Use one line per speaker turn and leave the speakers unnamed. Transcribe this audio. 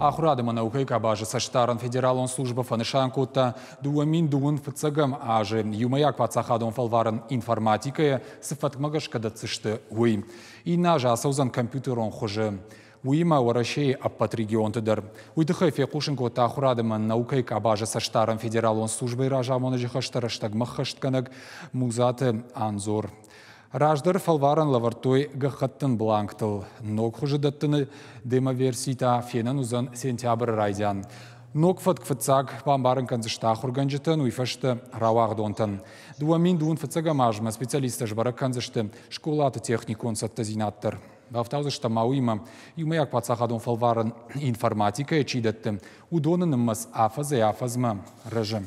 Ахурады наукайка Кабажы саштарын федералон службы фанышан котта дуамин дуын фыцыгым ажы юмаяк пацахадон фалварын информатикая сыфатмагаш када цышты уй. Инна Асаузан компьютерон хожы. Уима Уарашей аппатригион тыдыр. Уйдыхы Фекушенко тахурадымын наукай кабажы саштарын федералон службы ражамоны жихаштырыштаг мыхыштканыг музаты анзор. Раждар фалваран лавартуй гахаттын бланктыл. Нок хужыдаттыны демоверсита фенан узан сентябр райдян. Нок фат кфыцак бамбарын канзышта органжытын уйфашты рауақ донтын. Дуамин дуын фыцага мажма специалиста жбара канзышты школаты техникон сатта зинаттыр. Бафтаузышта мауима юмаяк пацахадон фалварын информатика ечидетті. Удонынымыз афазы афазма режим.